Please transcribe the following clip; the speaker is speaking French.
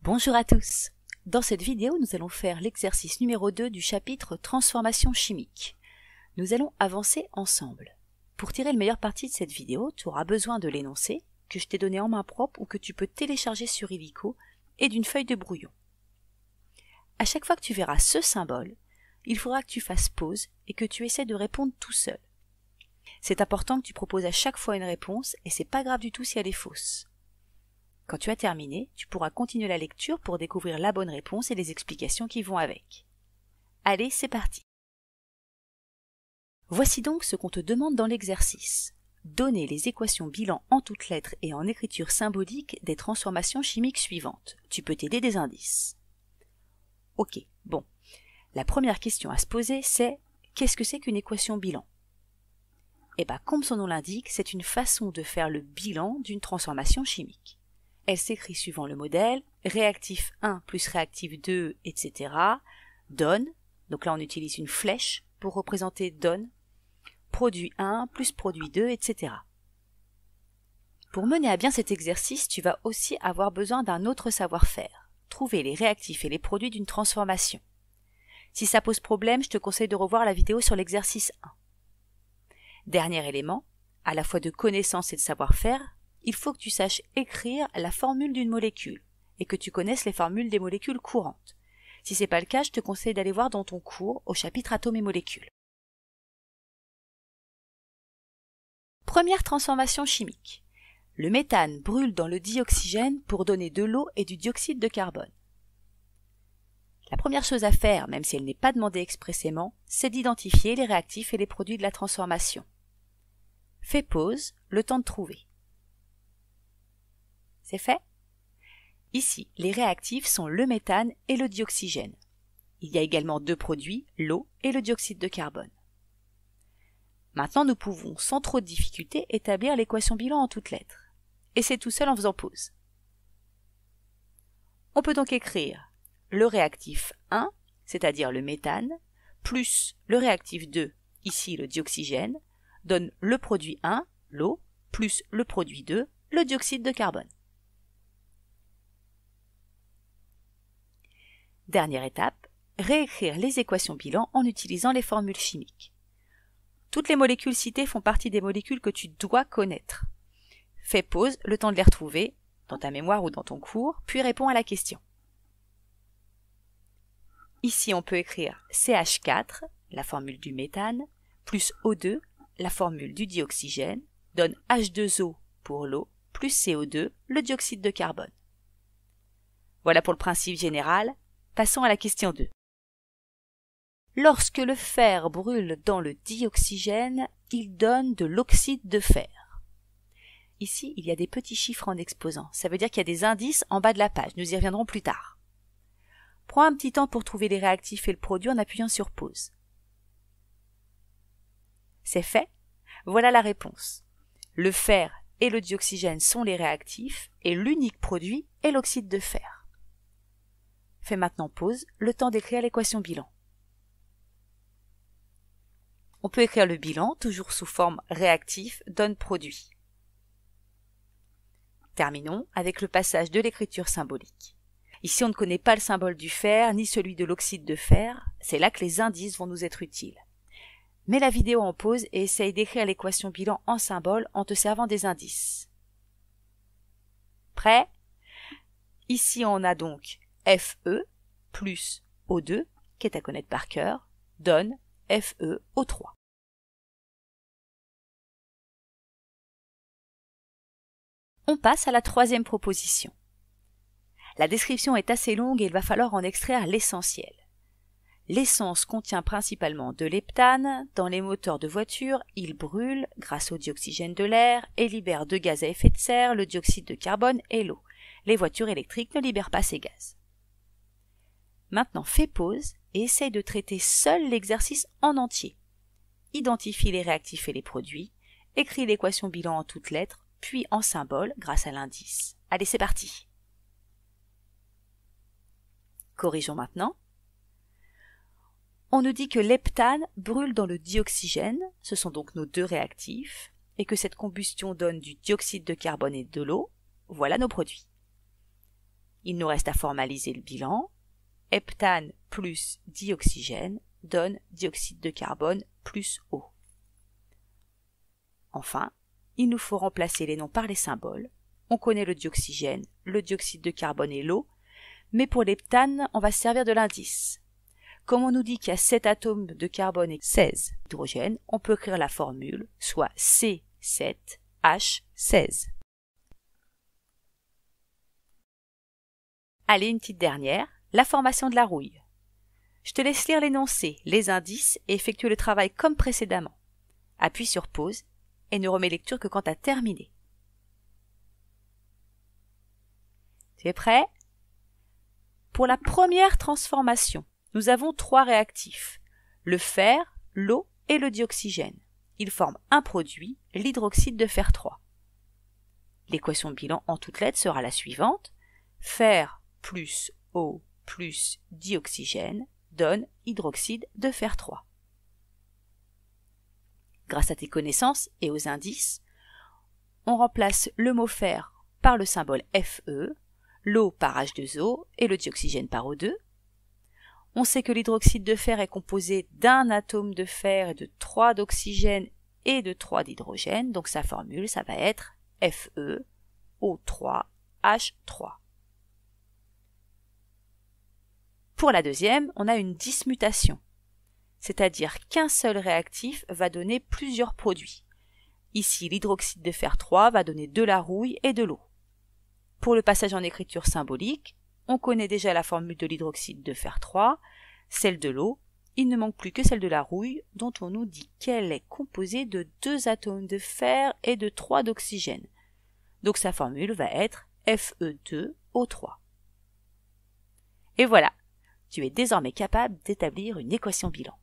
Bonjour à tous. Dans cette vidéo, nous allons faire l'exercice numéro 2 du chapitre Transformation chimique. Nous allons avancer ensemble. Pour tirer le meilleur parti de cette vidéo, tu auras besoin de l'énoncé que je t'ai donné en main propre ou que tu peux télécharger sur Ivico et d'une feuille de brouillon. À chaque fois que tu verras ce symbole, il faudra que tu fasses pause et que tu essaies de répondre tout seul. C'est important que tu proposes à chaque fois une réponse et c'est pas grave du tout si elle est fausse. Quand tu as terminé, tu pourras continuer la lecture pour découvrir la bonne réponse et les explications qui vont avec. Allez, c'est parti. Voici donc ce qu'on te demande dans l'exercice. Donner les équations bilan en toutes lettres et en écriture symbolique des transformations chimiques suivantes. Tu peux t'aider des indices. Ok, bon, la première question à se poser, c'est qu'est-ce que c'est qu'une équation bilan Eh bien, comme son nom l'indique, c'est une façon de faire le bilan d'une transformation chimique. Elle s'écrit suivant le modèle, réactif 1 plus réactif 2, etc., donne, donc là on utilise une flèche pour représenter donne, produit 1 plus produit 2, etc. Pour mener à bien cet exercice, tu vas aussi avoir besoin d'un autre savoir-faire, trouver les réactifs et les produits d'une transformation. Si ça pose problème, je te conseille de revoir la vidéo sur l'exercice 1. Dernier élément, à la fois de connaissance et de savoir-faire, il faut que tu saches écrire la formule d'une molécule et que tu connaisses les formules des molécules courantes. Si c'est pas le cas, je te conseille d'aller voir dans ton cours au chapitre atomes et molécules. Première transformation chimique. Le méthane brûle dans le dioxygène pour donner de l'eau et du dioxyde de carbone. La première chose à faire, même si elle n'est pas demandée expressément, c'est d'identifier les réactifs et les produits de la transformation. Fais pause, le temps de trouver. C'est fait Ici, les réactifs sont le méthane et le dioxygène. Il y a également deux produits, l'eau et le dioxyde de carbone. Maintenant, nous pouvons sans trop de difficulté établir l'équation bilan en toutes lettres. Et c'est tout seul en faisant pause. On peut donc écrire le réactif 1, c'est-à-dire le méthane, plus le réactif 2, ici le dioxygène, donne le produit 1, l'eau, plus le produit 2, le dioxyde de carbone. Dernière étape, réécrire les équations bilan en utilisant les formules chimiques. Toutes les molécules citées font partie des molécules que tu dois connaître. Fais pause, le temps de les retrouver, dans ta mémoire ou dans ton cours, puis réponds à la question. Ici, on peut écrire CH4, la formule du méthane, plus O2, la formule du dioxygène, donne H2O pour l'eau, plus CO2, le dioxyde de carbone. Voilà pour le principe général. Passons à la question 2. Lorsque le fer brûle dans le dioxygène, il donne de l'oxyde de fer. Ici, il y a des petits chiffres en exposant. Ça veut dire qu'il y a des indices en bas de la page. Nous y reviendrons plus tard. Prends un petit temps pour trouver les réactifs et le produit en appuyant sur pause. C'est fait Voilà la réponse. Le fer et le dioxygène sont les réactifs et l'unique produit est l'oxyde de fer. Fais maintenant pause, le temps d'écrire l'équation bilan. On peut écrire le bilan toujours sous forme réactif donne produit. Terminons avec le passage de l'écriture symbolique. Ici, on ne connaît pas le symbole du fer, ni celui de l'oxyde de fer. C'est là que les indices vont nous être utiles. Mets la vidéo en pause et essaye d'écrire l'équation bilan en symbole en te servant des indices. Prêt Ici, on a donc FE plus O2, qui est à connaître par cœur, donne FeO3. On passe à la troisième proposition. La description est assez longue et il va falloir en extraire l'essentiel. L'essence contient principalement de l'heptane, dans les moteurs de voiture, il brûle grâce au dioxygène de l'air et libère deux gaz à effet de serre, le dioxyde de carbone et l'eau. Les voitures électriques ne libèrent pas ces gaz. Maintenant fais pause et essaye de traiter seul l'exercice en entier. Identifie les réactifs et les produits, écris l'équation bilan en toutes lettres, puis en symbole grâce à l'indice. Allez, c'est parti Corrigeons maintenant. On nous dit que l'heptane brûle dans le dioxygène, ce sont donc nos deux réactifs, et que cette combustion donne du dioxyde de carbone et de l'eau, voilà nos produits. Il nous reste à formaliser le bilan. Heptane plus dioxygène donne dioxyde de carbone plus eau. Enfin, il nous faut remplacer les noms par les symboles. On connaît le dioxygène, le dioxyde de carbone et l'eau, mais pour les on va se servir de l'indice. Comme on nous dit qu'il y a 7 atomes de carbone et 16 d'hydrogène, on peut écrire la formule, soit C7H16. Allez, une petite dernière, la formation de la rouille. Je te laisse lire l'énoncé, les indices et effectuer le travail comme précédemment. Appuie sur pause et ne remets lecture que quand tu as terminé. Tu es prêt pour la première transformation, nous avons trois réactifs, le fer, l'eau et le dioxygène. Ils forment un produit, l'hydroxyde de fer 3. L'équation de bilan en toutes lettres sera la suivante. Fer plus eau plus dioxygène donne hydroxyde de fer 3. Grâce à tes connaissances et aux indices, on remplace le mot fer par le symbole FE l'eau par H2O et le dioxygène par O2. On sait que l'hydroxyde de fer est composé d'un atome de fer et de trois d'oxygène et de trois d'hydrogène, donc sa formule, ça va être FeO3H3. Pour la deuxième, on a une dismutation, c'est-à-dire qu'un seul réactif va donner plusieurs produits. Ici, l'hydroxyde de fer 3 va donner de la rouille et de l'eau. Pour le passage en écriture symbolique, on connaît déjà la formule de l'hydroxyde de fer 3, celle de l'eau, il ne manque plus que celle de la rouille, dont on nous dit qu'elle est composée de deux atomes de fer et de trois d'oxygène. Donc sa formule va être Fe2O3. Et voilà, tu es désormais capable d'établir une équation bilan.